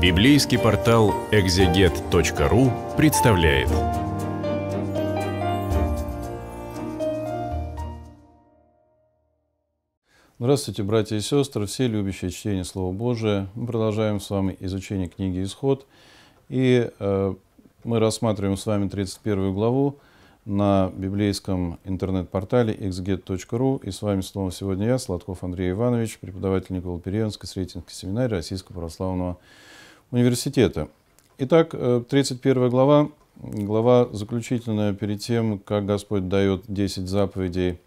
Библейский портал экзегет.ру представляет. Здравствуйте, братья и сестры, все любящие чтение Слова Божия. Мы продолжаем с вами изучение книги «Исход». И э, мы рассматриваем с вами 31 главу на библейском интернет-портале exeget.ru. И с вами снова сегодня я, Сладков Андрей Иванович, преподаватель Никола Перевенской Сретенской семинарии Российского православного университета. Итак, 31 э, глава, глава заключительная перед тем, как Господь дает 10 заповедей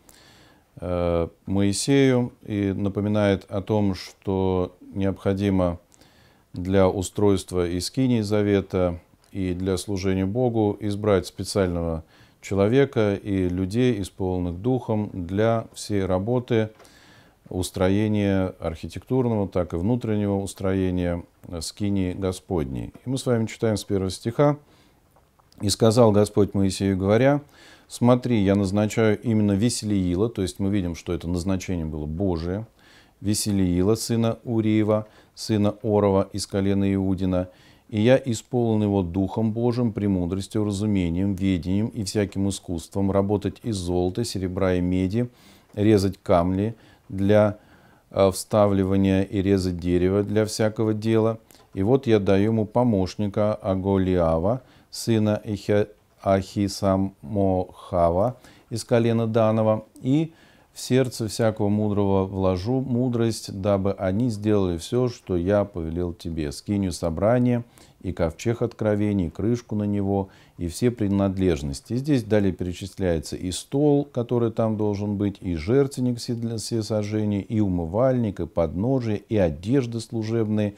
э, Моисею и напоминает о том, что необходимо для устройства и завета, и для служения Богу избрать специального человека и людей, исполненных духом, для всей работы – устроения архитектурного, так и внутреннего устроения э, скинии Господней. И мы с вами читаем с первого стиха. «И сказал Господь Моисею, говоря, смотри, я назначаю именно Веселиила, то есть мы видим, что это назначение было Божие, Веселиила, сына Уриева, сына Орова из колена Иудина, и я исполнен его Духом Божьим, премудростью, разумением, ведением и всяким искусством работать из золота, серебра и меди, резать камни, для э, вставливания и реза дерева для всякого дела. И вот я даю ему помощника Аголиава, сына Ахисамохава из колена Данова, и в сердце всякого мудрого вложу мудрость, дабы они сделали все, что я повелел тебе. Скинью собрание и ковчег откровений, крышку на него, и все принадлежности. Здесь далее перечисляется и стол, который там должен быть, и жертвенник для всесожжения, и умывальник, и подножие, и одежды служебные,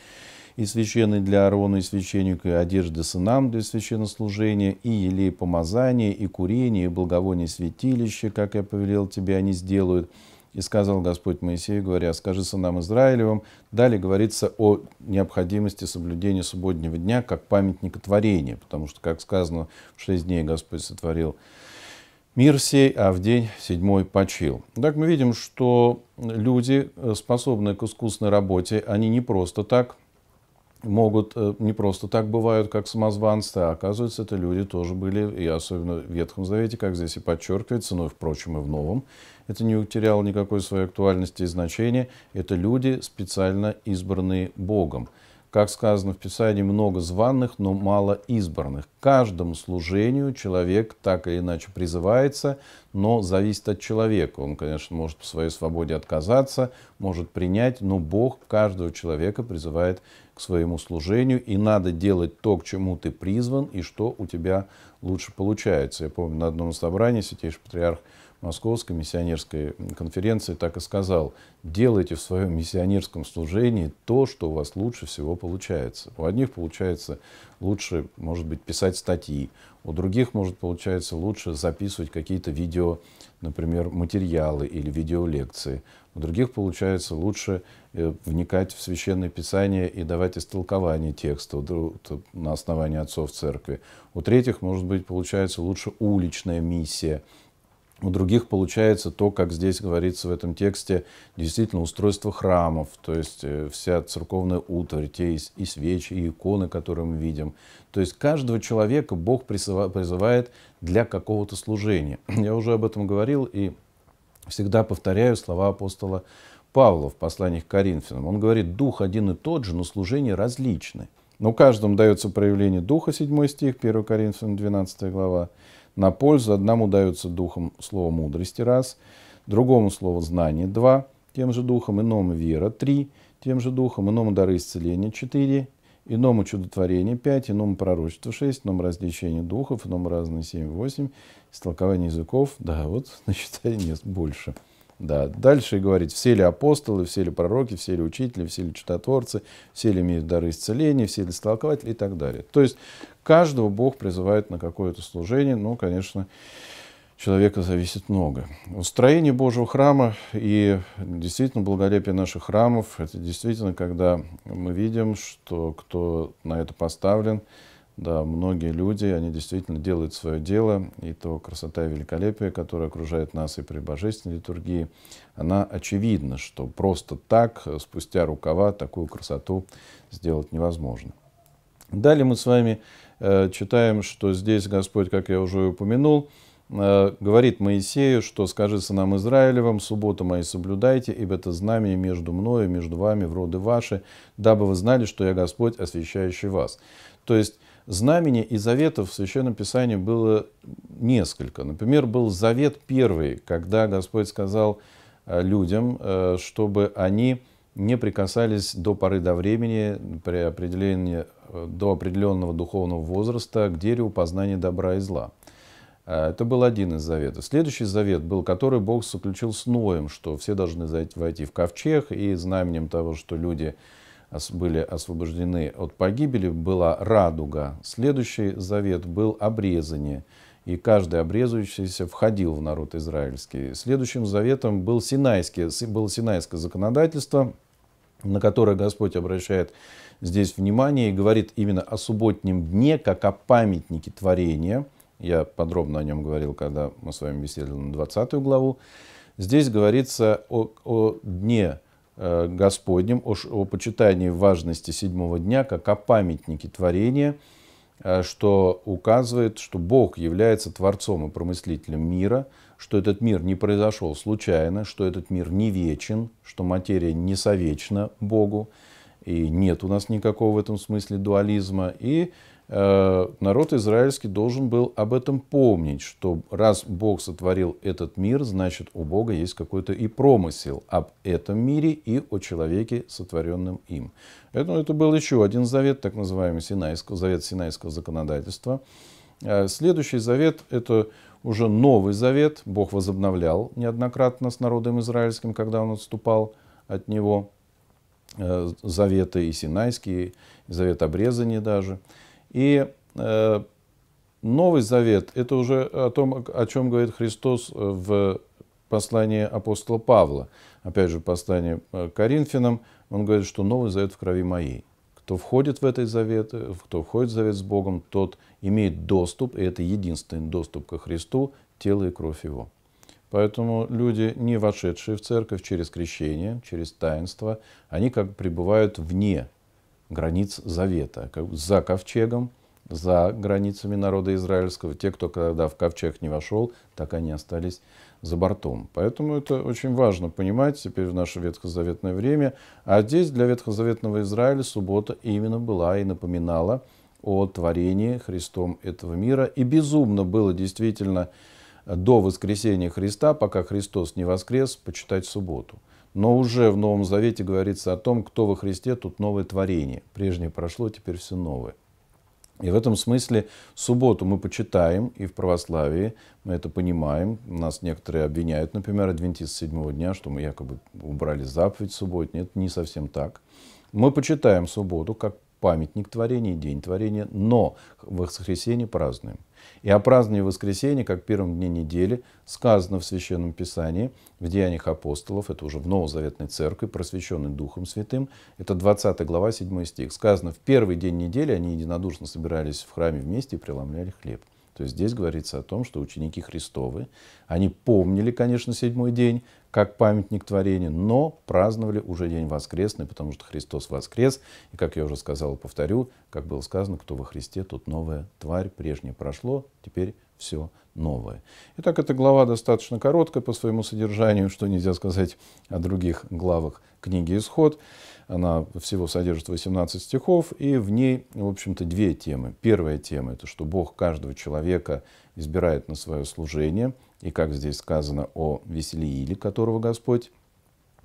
и священный для Аарона, и священнику, и одежды сынам для священнослужения, и елей помазания, и курение, и благовоние святилища, как я повелел тебе, они сделают – и сказал Господь Моисею, говоря, скажи сынам Израилевым. Далее говорится о необходимости соблюдения субботнего дня как памятника творения, потому что, как сказано, в шесть дней Господь сотворил мир сей, а в день седьмой почил. Так мы видим, что люди, э, способные к искусной работе, они не просто так могут э, не просто так бывают, как самозванцы, а оказывается, это люди тоже были, и особенно в Ветхом Завете, как здесь и подчеркивается, но, впрочем, и в Новом, это не утеряло никакой своей актуальности и значения, это люди, специально избранные Богом. Как сказано в Писании, много званных, но мало избранных. К каждому служению человек так или иначе призывается, но зависит от человека. Он, конечно, может по своей свободе отказаться, может принять, но Бог каждого человека призывает к своему служению, и надо делать то, к чему ты призван, и что у тебя лучше получается. Я помню, на одном собрании святейший патриарх Московской миссионерской конференции так и сказал, делайте в своем миссионерском служении то, что у вас лучше всего получается. У одних получается лучше, может быть, писать статьи, у других, может, получается лучше записывать какие-то видео, например, материалы или видеолекции. У других получается лучше э, вникать в священное писание и давать истолкование текста на основании отцов церкви. У третьих, может быть, получается лучше уличная миссия – у других получается то, как здесь говорится в этом тексте, действительно устройство храмов, то есть э, вся церковная утварь, те и свечи, и иконы, которые мы видим. То есть каждого человека Бог призывает для какого-то служения. Я уже об этом говорил и всегда повторяю слова апостола Павла в посланиях к Коринфянам. Он говорит, дух один и тот же, но служения различны. Но каждому дается проявление духа, 7 стих, 1 Коринфянам 12 глава на пользу. Одному дается духом слово мудрости – раз, другому слово знание – два, тем же духом, иному вера – три, тем же духом, иному дары исцеления – четыре, иному чудотворение пять, иному пророчество шесть, иному развлечение духов, иному разные семь, восемь, истолкование языков, да, вот, значит, нет, больше. Да. Дальше говорит, все ли апостолы, все ли пророки, все ли учители, все ли чудотворцы, все ли имеют дары исцеления, все ли истолкователи и так далее. То есть каждого Бог призывает на какое-то служение, но, конечно, человека зависит много. Устроение Божьего храма и действительно благолепие наших храмов, это действительно, когда мы видим, что кто на это поставлен, да, многие люди, они действительно делают свое дело, и то красота и великолепие, которое окружает нас и при божественной литургии, она очевидна, что просто так, э, спустя рукава, такую красоту сделать невозможно. Далее мы с вами э, читаем, что здесь Господь, как я уже упомянул, э, говорит Моисею, что «Скажи сынам Израилевым, субботу мои соблюдайте, ибо это знамение между мною и между вами в роды ваши, дабы вы знали, что я Господь, освящающий вас». То есть Знамени и заветов в Священном Писании было несколько. Например, был завет первый, когда Господь сказал э, людям, э, чтобы они не прикасались до поры до времени, при определении, э, до определенного духовного возраста к дереву познания добра и зла. Это был один из заветов. Следующий завет был, который Бог заключил с Ноем, что все должны войти в ковчег, и знаменем того, что люди были освобождены от погибели, была радуга. Следующий завет был обрезание. И каждый обрезающийся входил в народ израильский. Следующим заветом был синайский, было синайское законодательство, на которое Господь обращает здесь внимание и говорит именно о субботнем дне, как о памятнике творения. Я подробно о нем говорил, когда мы с вами беседовали на 20 главу. Здесь говорится о, о дне Э, Господнем, о, о почитании важности седьмого дня, как о памятнике творения, э, что указывает, что Бог является Творцом и промыслителем мира, что этот мир не произошел случайно, что этот мир не вечен, что материя не совечна Богу, и нет у нас никакого в этом смысле дуализма, и Э, народ израильский должен был об этом помнить, что раз Бог сотворил этот мир, значит у Бога есть какой-то и промысел об этом мире и о человеке, сотворенном им. Поэтому это был еще один завет, так называемый Синайского, завет Синайского законодательства. Э, следующий завет – это уже Новый Завет. Бог возобновлял неоднократно с народом израильским, когда он отступал от него. Э, заветы и Синайские, и Завет обрезания даже. И э, Новый Завет – это уже о том, о чем говорит Христос э, в послании апостола Павла. Опять же, послание э, Коринфянам, он говорит, что Новый Завет в крови моей. Кто входит в этот завет, кто входит в завет с Богом, тот имеет доступ, и это единственный доступ ко Христу, тело и кровь Его. Поэтому люди, не вошедшие в церковь через крещение, через таинство, они как бы пребывают вне границ завета, за ковчегом, за границами народа израильского. Те, кто когда в ковчег не вошел, так они остались за бортом. Поэтому это очень важно понимать теперь в наше ветхозаветное время. А здесь для ветхозаветного Израиля суббота именно была и напоминала о творении Христом этого мира. И безумно было действительно до воскресения Христа, пока Христос не воскрес, почитать субботу. Но уже в Новом Завете говорится о том, кто во Христе, тут новое творение. Прежнее прошло, теперь все новое. И в этом смысле субботу мы почитаем, и в православии мы это понимаем. Нас некоторые обвиняют, например, адвентисты седьмого дня, что мы якобы убрали заповедь субботнюю. Нет, не совсем так. Мы почитаем субботу как памятник творения, день творения, но в воскресенье празднуем. И о праздновании воскресенья, как первом дне недели, сказано в Священном Писании, в Деяниях апостолов, это уже в Новозаветной Церкви, просвещенной Духом Святым, это 20 глава, 7 стих. Сказано, в первый день недели они единодушно собирались в храме вместе и преломляли хлеб. То есть здесь говорится о том, что ученики Христовы, они помнили, конечно, седьмой день, как памятник творению, но праздновали уже День Воскресный, потому что Христос воскрес. И, как я уже сказал и повторю, как было сказано, кто во Христе, тут новая тварь, прежнее прошло, теперь все новое. Итак, эта глава достаточно короткая по своему содержанию, что нельзя сказать о других главах книги «Исход». Она всего содержит 18 стихов, и в ней, в общем-то, две темы. Первая тема – это что Бог каждого человека избирает на свое служение, и как здесь сказано о Веселииле, которого Господь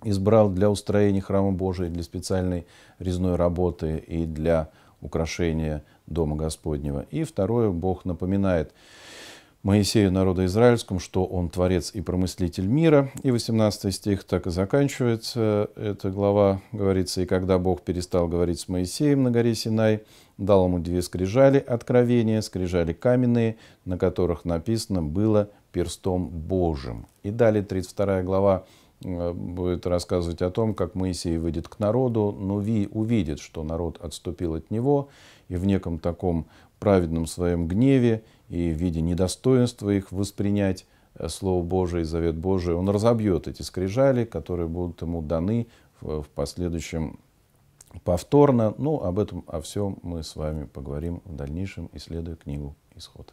избрал для устроения храма Божия, для специальной резной работы и для украшения Дома Господнего. И второе, Бог напоминает Моисею народа израильскому, что он творец и промыслитель мира. И 18 стих так и заканчивается эта глава, говорится, «И когда Бог перестал говорить с Моисеем на горе Синай, дал ему две скрижали откровения, скрижали каменные, на которых написано было перстом Божьим». И далее 32 глава э, будет рассказывать о том, как Моисей выйдет к народу, но Ви увидит, что народ отступил от него, и в неком таком праведном своем гневе и в виде недостоинства их воспринять э, Слово Божие и Завет Божий, он разобьет эти скрижали, которые будут ему даны в, в последующем повторно. Ну, об этом, о всем мы с вами поговорим в дальнейшем, исследуя книгу «Исход».